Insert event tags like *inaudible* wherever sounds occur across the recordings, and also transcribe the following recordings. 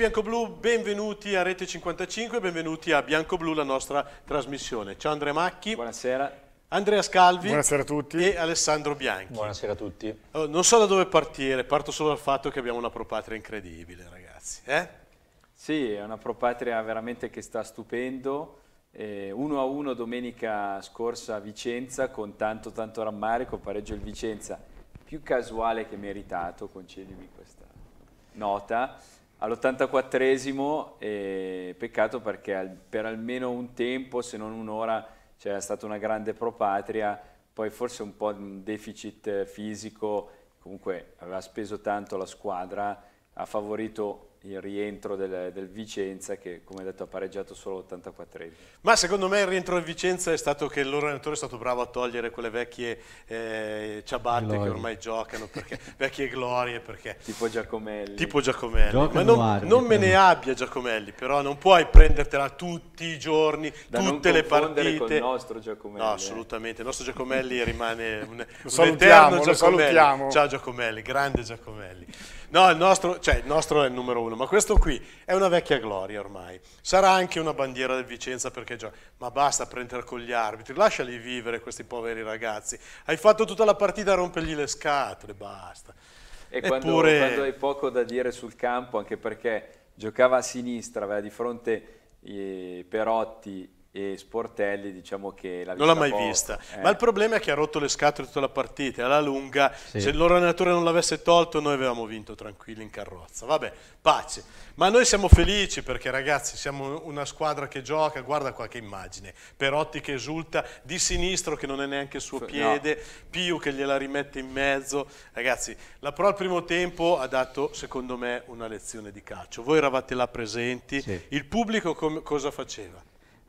Biancoblu, benvenuti a Rete 55, benvenuti a Biancoblu, la nostra trasmissione. Ciao Andrea Macchi. Buonasera. Andrea Scalvi. Buonasera a tutti. E Alessandro Bianchi. Buonasera a tutti. Oh, non so da dove partire, parto solo dal fatto che abbiamo una propatria incredibile, ragazzi. Eh? Sì, è una propatria veramente che sta stupendo. 1 eh, a 1 domenica scorsa a Vicenza con tanto tanto rammarico, pareggio il Vicenza più casuale che meritato, concedimi questa nota all'84esimo, eh, peccato perché al, per almeno un tempo, se non un'ora, c'era stata una grande propatria, poi forse un po' un deficit eh, fisico, comunque aveva speso tanto la squadra, ha favorito il rientro del, del, Vicenza che come detto ha pareggiato solo 84 Ma secondo me il rientro del Vicenza è stato che il loro allenatore è stato bravo a togliere quelle vecchie eh, ciabatte glorie. che ormai giocano, perché, *laughs* vecchie glorie perché... Tipo Giacomelli. Tipo Giacomelli. Gioca Ma non, arbitro. non me ne abbia Giacomelli, però non puoi prendertela tutti i giorni, da tutte le partite. Con il nostro Giacomelli. No, eh. assolutamente, il nostro Giacomelli *laughs* rimane un, un eterno Giacomelli. Ciao Giacomelli, grande Giacomelli. No, il nostro, cioè, il nostro è il numero uno, ma questo qui è una vecchia gloria ormai. Sarà anche una bandiera del Vicenza perché gioca. Ma basta prendere con gli arbitri, lasciali vivere questi poveri ragazzi. Hai fatto tutta la partita a rompergli le scatole, basta. E Eppure... quando, quando hai poco da dire sul campo, anche perché giocava a sinistra, aveva di fronte eh, Perotti e Sportelli diciamo che non l'ha mai poco. vista eh. ma il problema è che ha rotto le scatole tutta la partita alla lunga sì. se l'allenatore non l'avesse tolto noi avevamo vinto tranquilli in carrozza vabbè pace ma noi siamo felici perché ragazzi siamo una squadra che gioca guarda qualche immagine Perotti che esulta di sinistro che non è neanche il suo piede no. Piu che gliela rimette in mezzo ragazzi la Pro al primo tempo ha dato secondo me una lezione di calcio voi eravate là presenti sì. il pubblico cosa faceva?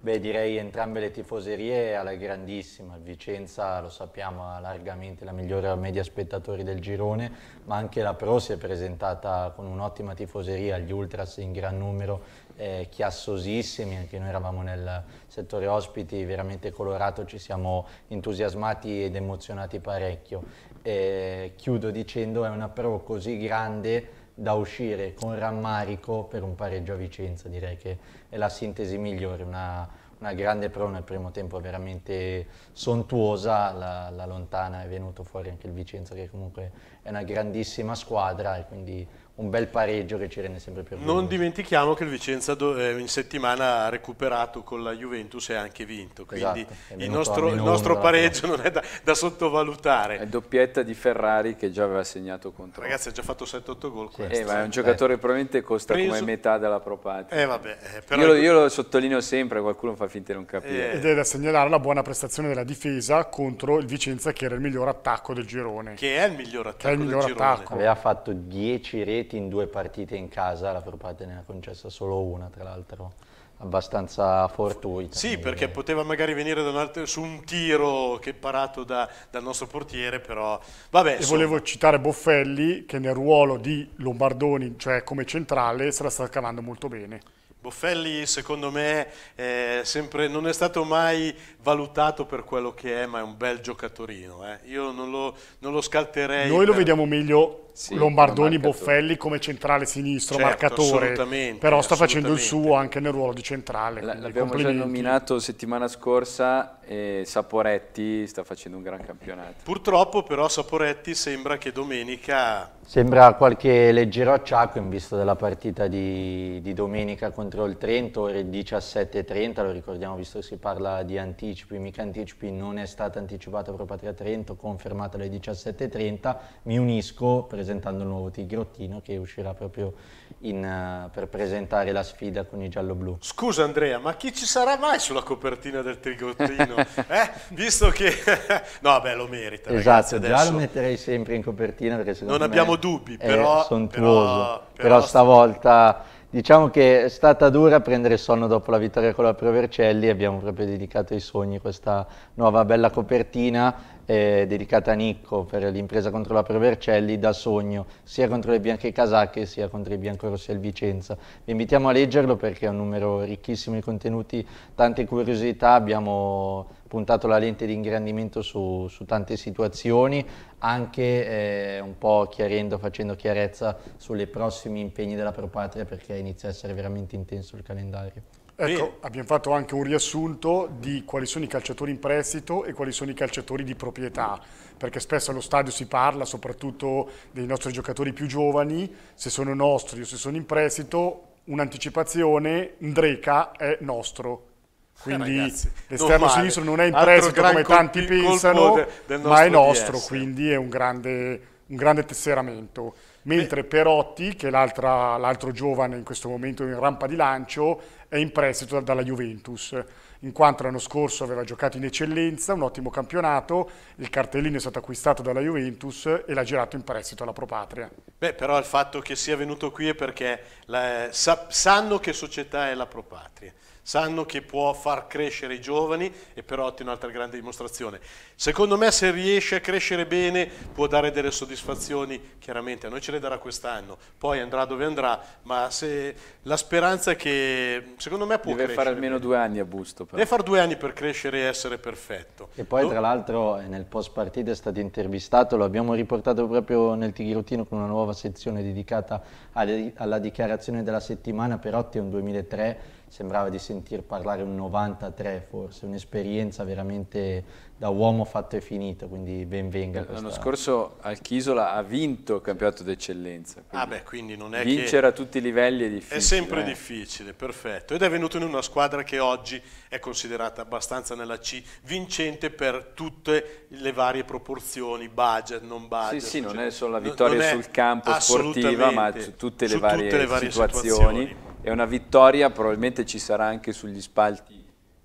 Beh, direi entrambe le tifoserie alla grandissima. Vicenza, lo sappiamo, ha largamente la migliore media spettatori del girone, ma anche la Pro si è presentata con un'ottima tifoseria, gli Ultras in gran numero, eh, chiassosissimi, anche noi eravamo nel settore ospiti, veramente colorato, ci siamo entusiasmati ed emozionati parecchio. E eh, chiudo dicendo è una Pro così grande da uscire con rammarico per un pareggio a Vicenza, direi che è la sintesi migliore, una, una grande prova nel primo tempo veramente sontuosa, la, la, lontana è venuto fuori anche il Vicenza che comunque è una grandissima squadra e quindi un bel pareggio che ci rende sempre più Non dimentichiamo che il Vicenza eh, in settimana ha recuperato con la Juventus e ha anche vinto, quindi esatto, il, nostro, il nostro, pareggio non è da, da sottovalutare. È doppietta di Ferrari che già aveva segnato contro. Ragazzi ha già fatto 7-8 gol questo. Eh, ma è un giocatore eh. probabilmente costa Preso... come metà della propaganda. Eh, vabbè, eh, però... io, ecco. io, lo sottolineo sempre, qualcuno fa finta di non capire. Ed è da segnalare la buona prestazione della difesa contro il Vicenza che era il miglior attacco del girone. Che è il miglior attacco. Che è il miglior attacco. Girone. Aveva fatto 10 reti reti in due partite in casa, la Propate ne ha concessa solo una tra l'altro abbastanza fortuita. Sì, perché poteva magari venire un altro, su un tiro che è parato da, dal nostro portiere, però vabbè. E volevo citare Boffelli, che nel ruolo di Lombardoni, cioè come centrale, se la sta cavando molto bene. Boffelli secondo me è sempre, non è stato mai valutato per quello che è, ma è un bel giocatorino. Eh. Io non lo, non lo, scalterei. Noi per... lo vediamo meglio sì, Lombardoni Boffelli come centrale sinistro, certo, marcatore, però sta facendo il suo anche nel ruolo di centrale. L'abbiamo già nominato settimana scorsa e Saporetti sta facendo un gran campionato. Purtroppo però Saporetti sembra che domenica... Sembra qualche leggero acciacco in vista della partita di, di domenica contro il Trento, ore 17.30, lo ricordiamo visto che si parla di anticipi, mica anticipi, non è stata anticipata proprio a Trento, confermata alle 17.30, mi unisco per presentando il nuovo Tigrottino che uscirà proprio in, uh, per presentare la sfida con i giallo-blu. Scusa Andrea, ma chi ci sarà mai sulla copertina del Tigrottino? *laughs* eh? Visto che... *laughs* no, beh, lo merita. Esatto, adesso... già lo metterei sempre in copertina perché secondo non me... Non abbiamo dubbi, però... Sontuoso. Però, però, però stavolta... Diciamo che è stata dura prendere sonno dopo la vittoria con la Pro Vercelli, abbiamo proprio dedicato ai sogni questa nuova bella copertina eh, dedicata a Nicco per l'impresa contro la Provercelli da sogno sia contro le bianche casacche sia contro i biancorossi al Vicenza. Vi invitiamo a leggerlo perché è un numero ricchissimo di contenuti, tante curiosità, abbiamo puntato la lente di ingrandimento su, su tante situazioni, anche eh, un po' chiarendo, facendo chiarezza sulle prossimi impegni della Propatria perché inizia a essere veramente intenso il calendario. Ecco, Bene. abbiamo fatto anche un riassunto di quali sono i calciatori in prestito e quali sono i calciatori di proprietà, perché spesso allo stadio si parla soprattutto dei nostri giocatori più giovani, se sono nostri o se sono in prestito, un'anticipazione, Ndreca è nostro. Eh, quindi eh, l'esterno sinistro non è in prestito come tanti pensano, ma è nostro, DS. quindi è un grande, un grande tesseramento mentre Perotti, che è l'altro giovane in questo momento in rampa di lancio, è in prestito dalla Juventus, in quanto l'anno scorso aveva giocato in eccellenza, un ottimo campionato, il cartellino è stato acquistato dalla Juventus e l'ha girato in prestito alla Propatria. Beh, però il fatto che sia venuto qui è perché la, eh, sa, sanno che società è la Propatria sanno che può far crescere i giovani e però è un'altra grande dimostrazione. Secondo me se riesce a crescere bene può dare delle soddisfazioni, chiaramente a noi ce le darà quest'anno, poi andrà dove andrà, ma se, la speranza è che secondo me può Deve crescere. Deve fare almeno bene. due anni a Busto. Però. Deve fare due anni per crescere e essere perfetto. E poi Do tra l'altro eh, nel post partita è stato intervistato, lo abbiamo riportato proprio nel Tighirotino con una nuova sezione dedicata alla dichiarazione della settimana, Perotti è un 2003 sembrava di sentir parlare un 93 forse, un'esperienza veramente da uomo fatto e finito, quindi ben venga. L'anno scorso al Chisola ha vinto il campionato d'eccellenza. Ah beh, quindi non è vincere a tutti i livelli è difficile. È sempre eh. difficile, perfetto. Ed è venuto in una squadra che oggi è considerata abbastanza nella C vincente per tutte le varie proporzioni, budget, non budget. Sì, sì, non è solo la vittoria sul campo sportiva, ma su tutte le, su varie, tutte le varie situazioni. situazioni è una vittoria, probabilmente ci sarà anche sugli spalti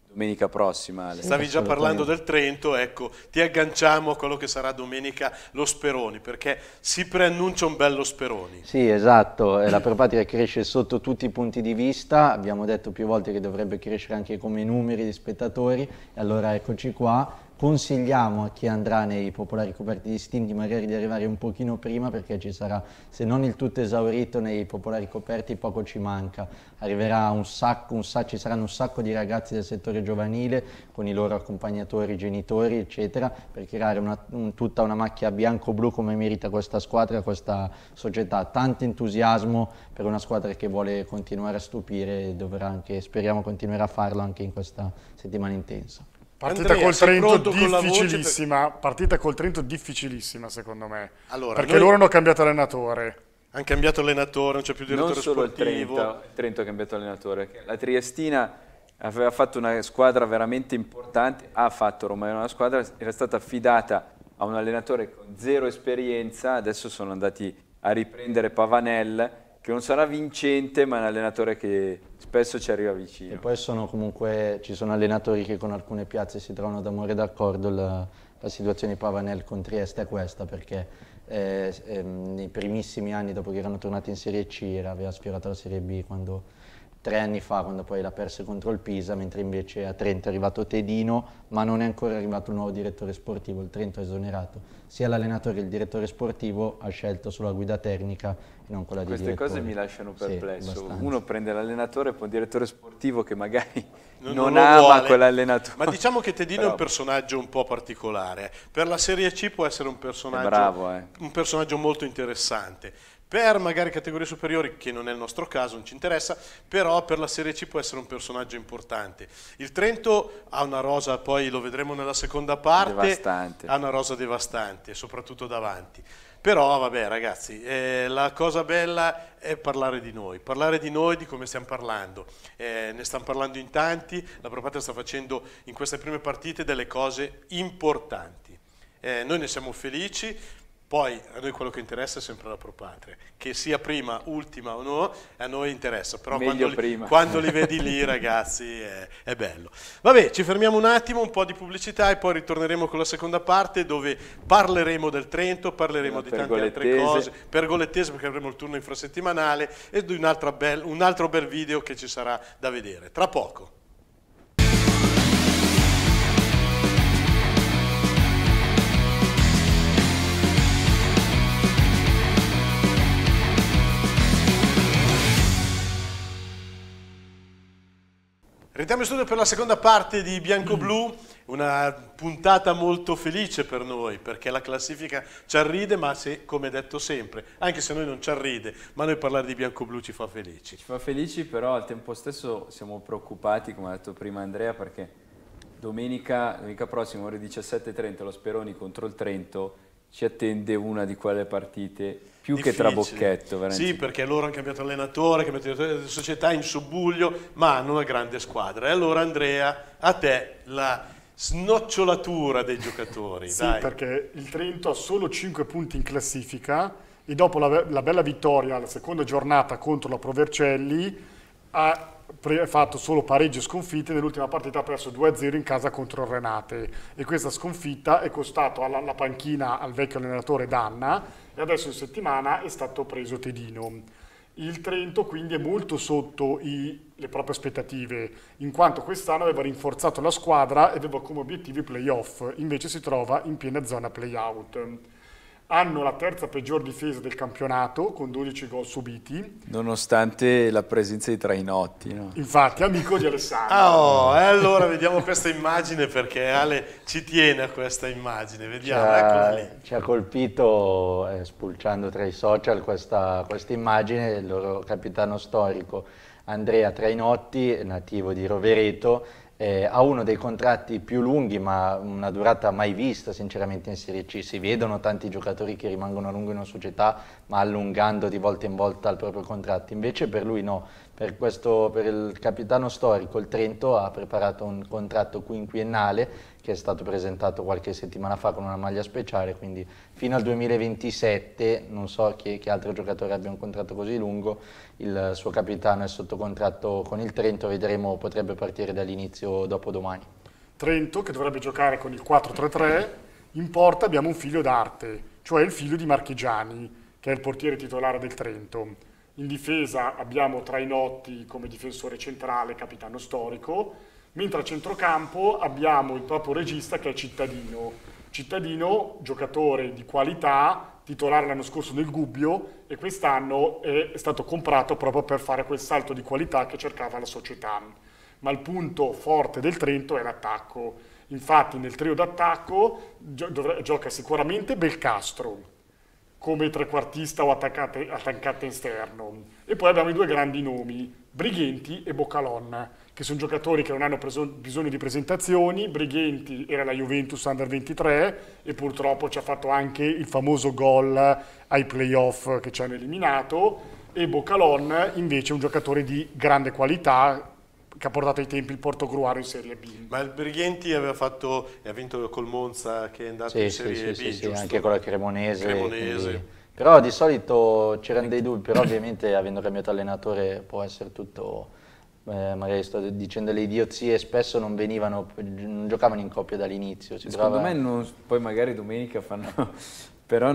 domenica prossima. Ale. Stavi già parlando del Trento, ecco, ti agganciamo a quello che sarà domenica lo Speroni, perché si preannuncia un bello Speroni. Sì, esatto, la Propatria cresce sotto tutti i punti di vista, abbiamo detto più volte che dovrebbe crescere anche come numeri di spettatori, allora eccoci qua, consigliamo a chi andrà nei popolari coperti distinti magari di arrivare un pochino prima perché ci sarà, se non il tutto esaurito nei popolari coperti poco ci manca, arriverà un sacco, un sacco, ci saranno un sacco di ragazzi del settore giovanile con i loro accompagnatori, genitori eccetera per creare una, un, tutta una macchia bianco-blu come merita questa squadra, questa società, tanto entusiasmo per una squadra che vuole continuare a stupire e dovrà anche, speriamo continuerà a farlo anche in questa settimana intensa. Partita Andrea, col Trento difficilissima, per... partita col Trento difficilissima secondo me, allora, perché noi... loro hanno cambiato allenatore. Hanno cambiato allenatore, non c'è più direttore non solo sportivo. Il Trento, il Trento ha cambiato allenatore, la Triestina aveva fatto una squadra veramente importante, ha fatto Roma, una squadra, era stata affidata a un allenatore con zero esperienza, adesso sono andati a riprendere Pavanel, che non sarà vincente ma è un allenatore che Spesso ci arriva vicino. E poi sono comunque, ci sono allenatori che con alcune piazze si trovano d'amore d'accordo, la, la, situazione di Pavanel con Trieste è questa perché eh, eh, nei primissimi anni dopo che erano tornati in Serie C era, aveva sfiorato la Serie B quando, tre anni fa quando poi l'ha persa contro il Pisa, mentre invece a Trento è arrivato Tedino, ma non è ancora arrivato il nuovo direttore sportivo, il Trento è esonerato. Sia l'allenatore che il direttore sportivo ha scelto sulla guida tecnica non quella di Queste direttore. cose mi lasciano perplesso. Sì, Uno prende l'allenatore e poi un direttore sportivo che magari non, non, non ama vuole. quell'allenatore. Ma diciamo che Tedino Però... è un personaggio un po' particolare. Per la Serie C può essere un personaggio, bravo, eh. un personaggio molto interessante per magari categorie superiori, che non è il nostro caso, non ci interessa, però per la Serie C può essere un personaggio importante. Il Trento ha una rosa, poi lo vedremo nella seconda parte, devastante. ha una rosa devastante, soprattutto davanti. Però vabbè ragazzi, eh, la cosa bella è parlare di noi, parlare di noi, di come stiamo parlando. Eh, ne stanno parlando in tanti, la Propatria sta facendo in queste prime partite delle cose importanti. Eh, noi ne siamo felici, poi a noi quello che interessa è sempre la pro patria, che sia prima, ultima o no, a noi interessa, però quando li, quando li, vedi lì *laughs* ragazzi è, è, bello. Vabbè, ci fermiamo un attimo, un po' di pubblicità e poi ritorneremo con la seconda parte dove parleremo del Trento, parleremo di tante altre cose, pergolettese perché avremo il turno infrasettimanale e di un, bel, un altro bel video che ci sarà da vedere. Tra poco. Rientriamo in studio per la seconda parte di Bianco Blu, una puntata molto felice per noi perché la classifica ci arride, ma se, come detto sempre, anche se noi non ci arride, ma noi parlare di Bianco Blu ci fa felici. Ci fa felici, però al tempo stesso siamo preoccupati, come ha detto prima Andrea, perché domenica, domenica prossima, ore 17.30, lo Speroni contro il Trento ci attende una di quelle partite più Difficile. che trabocchetto. Veramente. Sì, perché loro hanno cambiato allenatore, cambiato direttore società in subbuglio, ma hanno una grande squadra. E allora Andrea, a te la snocciolatura dei giocatori. sì, Dai. perché il Trento ha solo 5 punti in classifica e dopo la, la bella vittoria, la seconda giornata contro la Provercelli, ha fatto solo pareggi e sconfitte, nell'ultima partita ha perso 2-0 in casa contro Renate e questa sconfitta è costata alla, alla, panchina al vecchio allenatore Danna e adesso in settimana è stato preso Tedino. Il Trento quindi è molto sotto i, le proprie aspettative, in quanto quest'anno aveva rinforzato la squadra e aveva come obiettivi i playoff, invece si trova in piena zona playout hanno la terza peggior difesa del campionato con 12 gol subiti. Nonostante la presenza di Trainotti. No? Infatti, amico di Alessandro. Ah, oh, allora vediamo questa immagine perché Ale ci tiene a questa immagine. Vediamo, ha, Ci ha colpito, eh, spulciando tra i social, questa, questa immagine del loro capitano storico Andrea Trainotti, nativo di Rovereto, eh, ha uno dei contratti più lunghi ma una durata mai vista sinceramente in Serie C, si vedono tanti giocatori che rimangono a lungo in una società ma allungando di volta in volta il proprio contratto, invece per lui no, per, questo, per il capitano storico il Trento ha preparato un contratto quinquennale che è stato presentato qualche settimana fa con una maglia speciale, quindi fino al 2027, non so che, che altro giocatore abbia un contratto così lungo, il suo capitano è sotto contratto con il Trento, vedremo, potrebbe partire dall'inizio dopodomani. Trento che dovrebbe giocare con il 4-3-3, in porta abbiamo un figlio d'arte, cioè il figlio di Marchigiani, che è il portiere titolare del Trento in difesa abbiamo Trainotti come difensore centrale, capitano storico, mentre a centrocampo abbiamo il proprio regista che è Cittadino. Cittadino, giocatore di qualità, titolare l'anno scorso nel Gubbio e quest'anno è stato comprato proprio per fare quel salto di qualità che cercava la società. Ma il punto forte del Trento è l'attacco. Infatti nel trio d'attacco gioca sicuramente Belcastro, come trequartista o attaccate, attaccante esterno. E poi abbiamo i due grandi nomi, Brighenti e Boccalonna, che sono giocatori che non hanno bisogno di presentazioni. Brighenti era la Juventus Under 23 e purtroppo ci ha fatto anche il famoso gol ai playoff che ci hanno eliminato. E Boccalon invece è un giocatore di grande qualità, che ha portato ai tempi il Porto Gruaro in Serie B. Ma il Brighenti aveva fatto, e ha vinto col Monza che è andato sì, in Serie sì, B, sì, sì, anche con la Cremonese. Cremonese. Però di solito c'erano dei dubbi, però ovviamente avendo cambiato allenatore può essere tutto... Eh, magari sto dicendo le idiozie, spesso non venivano, non giocavano in coppia dall'inizio. Secondo trovava... me non, poi magari domenica fanno, *laughs* però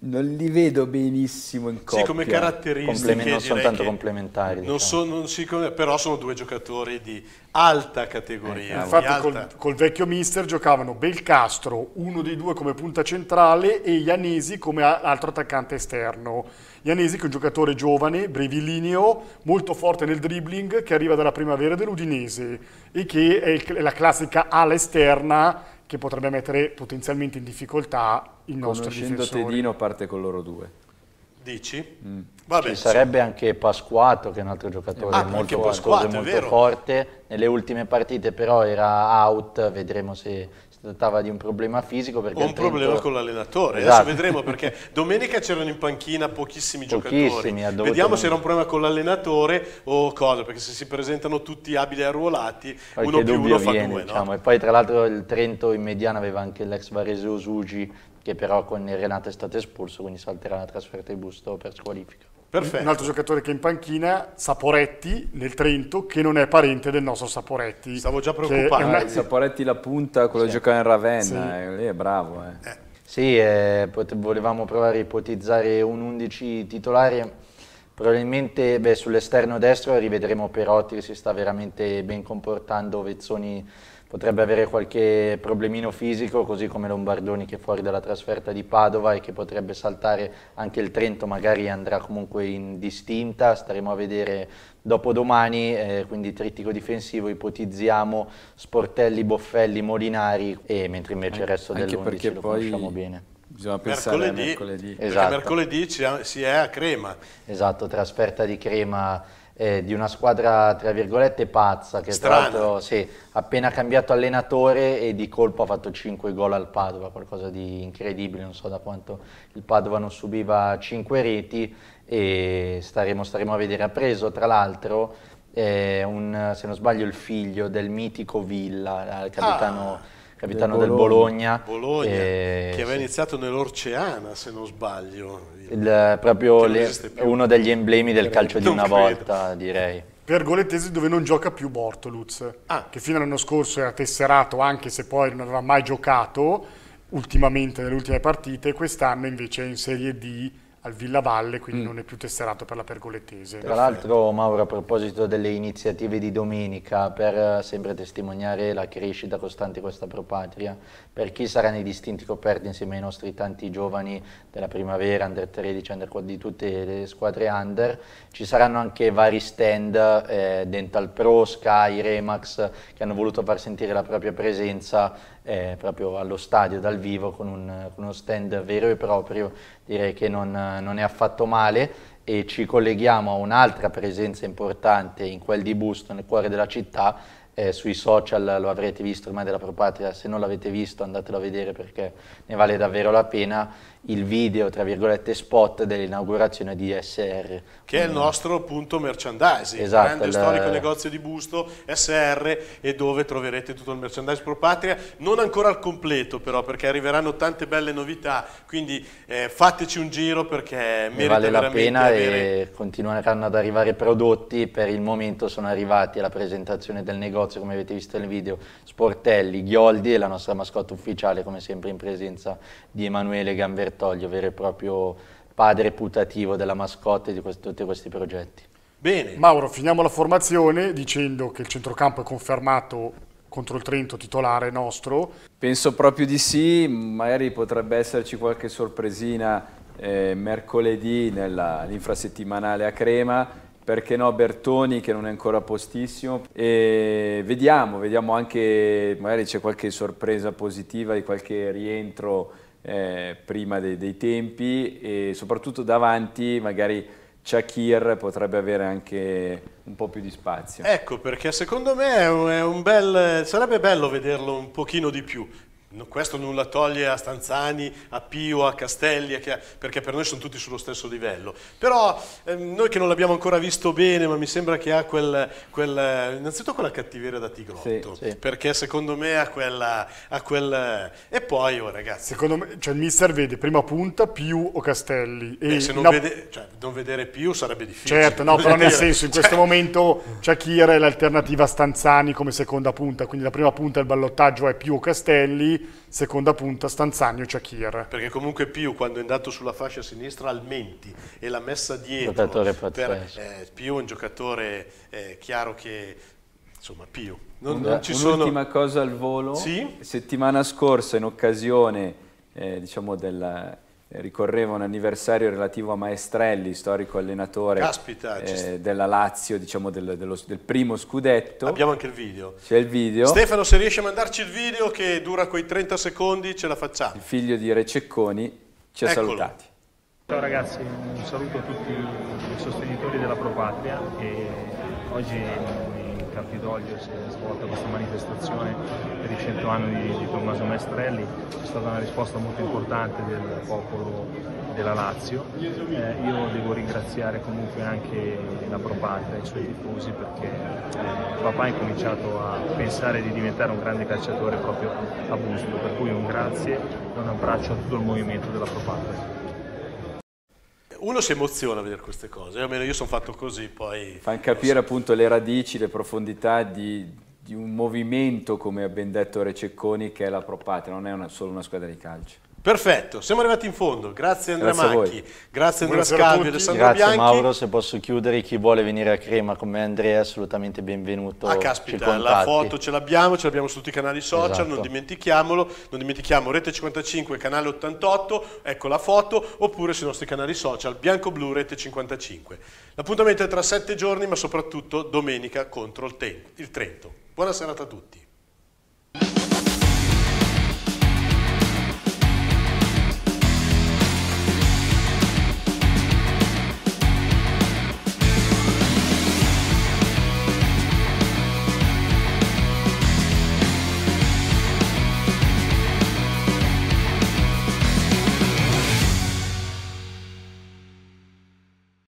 non li vedo benissimo in coppia. Diciamo. Sì, come caratteristiche Compliment- non sono tanto complementari. Diciamo. So, si, però sono due giocatori di alta categoria. Eh, infatti alta. Col, col, vecchio mister giocavano Belcastro, uno dei due come punta centrale e Iannesi come altro attaccante esterno. Iannesi che è un giocatore giovane, brevilineo, molto forte nel dribbling, che arriva dalla primavera dell'Udinese e che è la classica ala esterna che potrebbe mettere potenzialmente in difficoltà il nostro Conoscendo difensore. Tedino parte con loro due. Dici? Mm. Vabbè, Ci sarebbe anche Pasquato, che è un altro giocatore ah, molto, Pasquato, molto forte. Nelle ultime partite però era out, vedremo se trattava di un problema fisico. Perché un tempo... problema con l'allenatore, esatto. adesso vedremo perché *laughs* domenica c'erano in panchina pochissimi, pochissimi giocatori, vediamo se era un problema con l'allenatore o cosa, perché se si presentano tutti abili e arruolati Qualche uno più uno fa due. Diciamo. No? E poi tra l'altro il Trento in mediana aveva anche l'ex Varese Sugi che però con Renato è stato espulso, quindi salterà la trasferta di Busto per squalifica. Perfetto. Un altro giocatore che è in panchina, Saporetti, nel Trento, che non è parente del nostro Saporetti. Stavo già preoccupato. Una... Saporetti la punta, quello sì. giocava in Ravenna, sì. Eh, lì è bravo. Eh. Eh. Sì, eh, volevamo provare a ipotizzare un 11 titolare, probabilmente sull'esterno destro rivedremo Perotti che si sta veramente ben comportando, Vezzoni potrebbe avere qualche problemino fisico, così come Lombardoni che è fuori dalla trasferta di Padova e che potrebbe saltare anche il Trento, magari andrà comunque in distinta, staremo a vedere dopo domani, eh, quindi trittico difensivo ipotizziamo Sportelli, Boffelli, Molinari, e, mentre invece il resto dell'11 lo conosciamo bene. Bisogna pensare mercoledì, a mercoledì. Esatto. mercoledì si è a Crema. Esatto, trasferta di Crema eh, di una squadra tra virgolette pazza che Strana. tra l'altro sì, appena cambiato allenatore e di colpo ha fatto 5 gol al Padova, qualcosa di incredibile, non so da quanto il Padova non subiva 5 reti e staremo, staremo a vedere. Ha preso tra l'altro, eh, un, se non sbaglio, il figlio del mitico Villa, il capitano... Ah capitano del Bologna. Del Bologna, Bologna e... Eh, che aveva iniziato nell'Orceana, se non sbaglio. Il, proprio le, uno degli emblemi del calcio di una credo. volta, direi. per Pergolettesi dove non gioca più Bortoluz, ah. che fino all'anno scorso era tesserato, anche se poi non aveva mai giocato ultimamente nelle ultime partite, quest'anno invece è in Serie D al Villa Valle, quindi mm. non è più tesserato per la pergolettese. Tra l'altro Mauro, a proposito delle iniziative di domenica, per eh, sempre testimoniare la crescita costante di questa propatria, per chi sarà nei distinti coperti insieme ai nostri tanti giovani della primavera, under 13, under 4, di tutte le squadre under, ci saranno anche vari stand, eh, Dental Pro, Sky, Remax, che hanno voluto far sentire la propria presenza eh, proprio allo stadio dal vivo con, un, con, uno stand vero e proprio, direi che non, non è affatto male e ci colleghiamo a un'altra presenza importante in quel di Busto, nel cuore della città, eh, sui social lo avrete visto ormai della Propatria, se non l'avete visto andatelo a vedere perché ne vale davvero la pena, il video, tra virgolette, spot dell'inaugurazione di SR. Che è il nostro punto merchandising, esatto, grande il storico negozio di busto SR e dove troverete tutto il merchandise Propatria, non ancora al completo però perché arriveranno tante belle novità, quindi eh, fateci un giro perché merita vale la pena avere... e continueranno ad arrivare prodotti, per il momento sono arrivati alla presentazione del negozio negozio, come avete visto nel video, sportelli, ghioldi e la nostra mascotte ufficiale, come sempre in presenza di Emanuele Gambertoglio, vero e proprio padre putativo della mascotte di questo, tutti questi progetti. Bene. Mauro, finiamo la formazione dicendo che il centrocampo è confermato contro il Trento titolare nostro. Penso proprio di sì, magari potrebbe esserci qualche sorpresina eh, mercoledì nell'infrasettimanale a Crema perché no Bertoni che non è ancora a postissimo e vediamo, vediamo anche, magari c'è qualche sorpresa positiva di qualche rientro eh, prima dei, dei tempi e soprattutto davanti magari Shakir potrebbe avere anche un po' più di spazio. Ecco, perché secondo me è un bel, sarebbe bello vederlo un pochino di più. Questo nulla toglie a Stanzani, a Pio, a Castelli, perché per noi sono tutti sullo stesso livello. Però ehm, noi che non l'abbiamo ancora visto bene, ma mi sembra che ha quel, quel innanzitutto quella cattiveria da tigrotto, sì, sì. perché secondo me ha quella, ha quel... E poi, oh, ragazzi... Secondo me, cioè il mister vede prima punta Piu o Castelli. E, e se non, la... vede, cioè, non vedere Piu sarebbe difficile. Certo, no, però nel senso, in cioè questo cioè... momento Shakira è l'alternativa a Stanzani come seconda punta, quindi la prima punta del ballottaggio è Pio o Castelli seconda punta Stanzagno Ciachir. Perché comunque Piu quando è andato sulla fascia sinistra al menti e l'ha messa dietro. Per, eh, Piu è un giocatore eh, chiaro che insomma Piu. Non, non Un'ultima sono... cosa al volo. Sì? Settimana scorsa in occasione eh, diciamo della eh, ricorreva un anniversario relativo a Maestrelli, storico allenatore Caspita, eh, della Lazio, diciamo del, dello, del, primo scudetto. Abbiamo anche il video. C'è il video. Stefano, se riesci a mandarci il video che dura quei 30 secondi, ce la facciamo. Il figlio di Re Cecconi ci ha Eccolo. salutati. Ciao ragazzi, un saluto a tutti i sostenitori della Propatria e oggi Campidoglio si è svolta questa manifestazione per i 100 anni di, di Tommaso Maestrelli, c'è stata una risposta molto importante del popolo della Lazio. Eh, io devo ringraziare comunque anche la Propaganda e i suoi tifosi perché eh, papà ha cominciato a pensare di diventare un grande calciatore proprio a Busto, per cui un grazie e un abbraccio a tutto il movimento della Propaganda uno si emoziona a vedere queste cose, almeno io sono fatto così, poi... Fanno capire so. appunto le radici, le profondità di, di, un movimento, come ha ben detto Re Cecconi, che è la Pro Patria, non è una, solo una squadra di calcio. Perfetto, siamo arrivati in fondo, grazie Andrea grazie Macchi, grazie Andrea Scalvi Alessandro grazie Bianchi. Grazie Mauro, se posso chiudere, chi vuole venire a Crema con me Andrea è assolutamente benvenuto. Ah caspita, la foto ce l'abbiamo, ce l'abbiamo su tutti i canali social, esatto. non dimentichiamolo, non dimentichiamo Rete 55, canale 88, ecco la foto, oppure sui nostri canali social, bianco-blu Rete 55. L'appuntamento è tra sette giorni, ma soprattutto domenica contro il, il Trento. Buona serata a tutti.